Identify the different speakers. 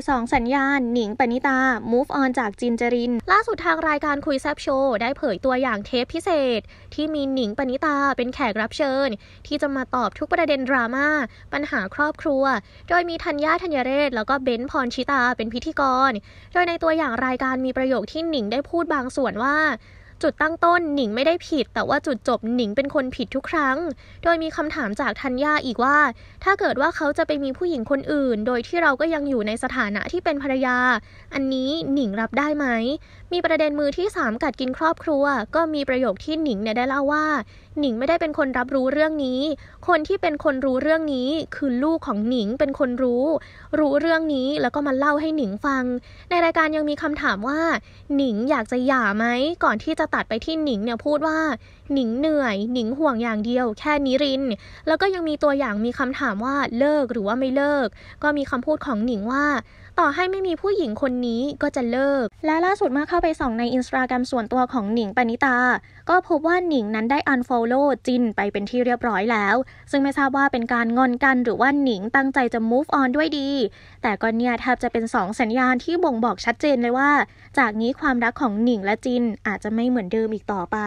Speaker 1: ด2สัญญาณ หนิงปณิตา move on จากจินจริน ล่าสุดทางรายการคุยแซบโชว์ได้เผยตัวอย่างเทปพิเศษ ที่มีหนิงปณิตาเป็นแขกรับเชิญ ที่จะมาตอบทุกประเด็นดราม่า ปัญหาครอบครัว โดยมีธัญญาธัญเรศ แล้วก็เบน์พรชิตาเป็นพิธีกร โดยในตัวอย่างรายการมีประโยคที่หนิงได้พูดบางส่วนว่าจุดตั้งต้นหนิงไม่ได้ผิด แต่ว่าจุดจบหนิงเป็นคนผิดทุกครั้ง โดยมีคำถามจากธัญญาอีกว่า ถ้าเกิดว่าเขาจะไปมีผู้หญิงคนอื่น โดยที่เราก็ยังอยู่ในสถานะที่เป็นภรรยา อันนี้หนิงรับได้ไหมมีประเด็นมือที่3กัดกินครอบครัวก็มีประโยคที่หนิงเนี่ยได้เล่าว่า หนิงไม่ได้เป็นคนรับรู้เรื่องนี้ คนที่เป็นคนรู้เรื่องนี้คือลูกของหนิงเป็นคนรู้ รู้เรื่องนี้แล้วก็มาเล่าให้หนิงฟัง ในรายการยังมีคำถามว่า หนิงอยากจะหย่าไหมก่อนที่จะตัดไปที่หนิงเนี่ยพูดว่า หนิงเหนื่อย หนิงห่วงอย่างเดียว แค่นิริน แล้วก็ยังมีตัวอย่างมีคำถามว่าเลิกหรือว่าไม่เลิก ก็มีคำพูดของหนิงว่า ต่อให้ไม่มีผู้หญิงคนนี้ก็จะเลิก และล่าสุดเมื่อเข้าไปส่องในอินสตาแกรมส่วนตัวของหนิงปณิตา ก็พบว่าหนิงนั้นได้อันฟอลโล่จินไปเป็นที่เรียบร้อยแล้วซึ่งไม่ทราบว่าเป็นการงอนกันหรือว่าหนิงตั้งใจจะ move on ด้วยดีแต่ก็เนี่ยแทบจะเป็น 2 สัญญาณที่บ่งบอกชัดเจนเลยว่า จากนี้ความรักของหนิงและจินอาจจะไม่เหมือนเดิมอีกต่อไป